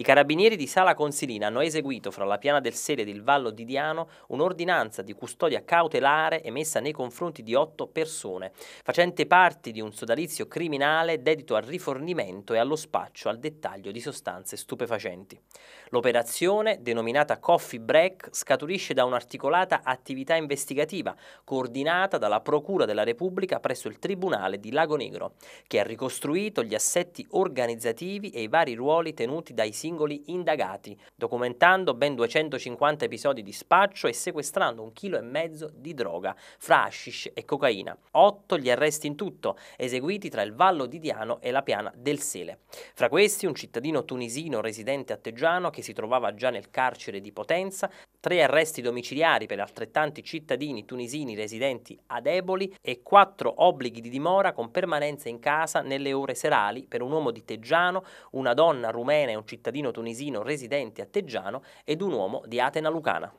I carabinieri di Sala Consilina hanno eseguito fra la piana del sede ed il Vallo di Diano un'ordinanza di custodia cautelare emessa nei confronti di otto persone, facente parte di un sodalizio criminale dedito al rifornimento e allo spaccio al dettaglio di sostanze stupefacenti. L'operazione, denominata Coffee Break, scaturisce da un'articolata attività investigativa coordinata dalla Procura della Repubblica presso il Tribunale di Lago Negro, che ha ricostruito gli assetti organizzativi e i vari ruoli tenuti dai singoli singoli indagati, documentando ben 250 episodi di spaccio e sequestrando un chilo e mezzo di droga, fra hashish e cocaina. Otto gli arresti in tutto, eseguiti tra il Vallo di Diano e la piana del Sele. Fra questi un cittadino tunisino residente a Teggiano che si trovava già nel carcere di Potenza, tre arresti domiciliari per altrettanti cittadini tunisini residenti ad Eboli e quattro obblighi di dimora con permanenza in casa nelle ore serali per un uomo di Teggiano, una donna rumena e un cittadino cittadino tunisino residente a Teggiano ed un uomo di Atena Lucana.